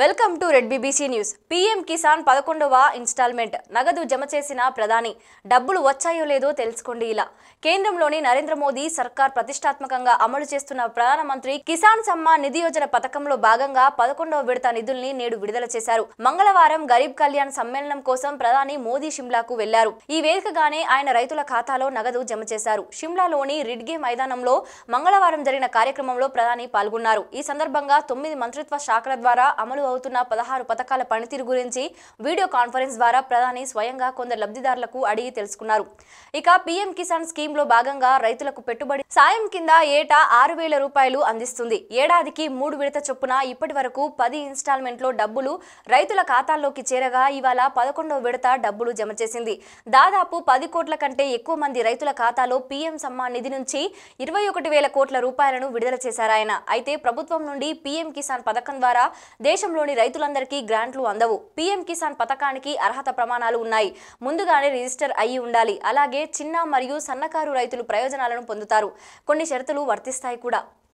welcome to red BBC news PM Kisan పదకొండవ instalment నగదు జమ చేసిన ప్రధాని డబ్బులు వచ్చాయో లేదో తెలుసుకోండి ఇలా కేంద్రంలోని నరేంద్ర మోదీ సర్కార్ ప్రతిష్టాత్మకంగా అమలు చేస్తున్న ప్రధానమంత్రి కిసాన్ సమ్మాన్ నిధి యోజన పథకంలో భాగంగా పదకొండవ విడత నిధుల్ని నేడు విడుదల చేశారు మంగళవారం గరీబ్ కళ్యాణ్ సమ్మేళనం కోసం ప్రధాని మోదీ షిమ్లాకు వెళ్లారు ఈ వేదికగానే ఆయన రైతుల ఖాతాలో నగదు జమ చేశారు షిమ్లాలోని రిడ్గే మైదానంలో మంగళవారం జరిగిన కార్యక్రమంలో ప్రధాని పాల్గొన్నారు ఈ సందర్భంగా తొమ్మిది మంత్రిత్వ శాఖల ద్వారా అమలు అవుతున్న పదహారు పథకాల పనితీరు గురించి వీడియో కాన్ఫరెన్స్ ద్వారా ప్రధాని స్వయంగా కొందరు లబ్ధిదారులకు అడిగి తెలుసుకున్నారు ఇక పీఎం కిసాన్ స్కీమ్ లో భాగంగా రైతులకు పెట్టుబడి సాయం కింద ఏటా ఆరు వేల రూపాయలు అందిస్తుంది ఏడాదికి మూడు విడత చొప్పున ఇప్పటి వరకు పది ఇన్స్టాల్మెంట్లో డబ్బులు రైతుల ఖాతాల్లోకి చేరగా ఇవాళ పదకొండవ విడత డబ్బులు జమ చేసింది దాదాపు పది కోట్ల కంటే ఎక్కువ మంది రైతుల ఖాతాలో పీఎం సమ్మాన్ నిధి నుంచి ఇరవై ఒకటి వేల కోట్ల రూపాయలను విడుదల చేశారాయన అయితే ప్రభుత్వం నుండి పీఎం కిసాన్ పథకం ద్వారా దేశంలో రాష్ట్రంలోని రైతులందరికీ గ్రాంట్లు అందవు పీఎం కిసాన్ పథకానికి అర్హత ప్రమాణాలు ఉన్నాయి ముందుగానే రిజిస్టర్ అయి ఉండాలి అలాగే చిన్న మరియు సన్నకారు రైతులు ప్రయోజనాలను పొందుతారు కొన్ని షరతులు వర్తిస్తాయి కూడా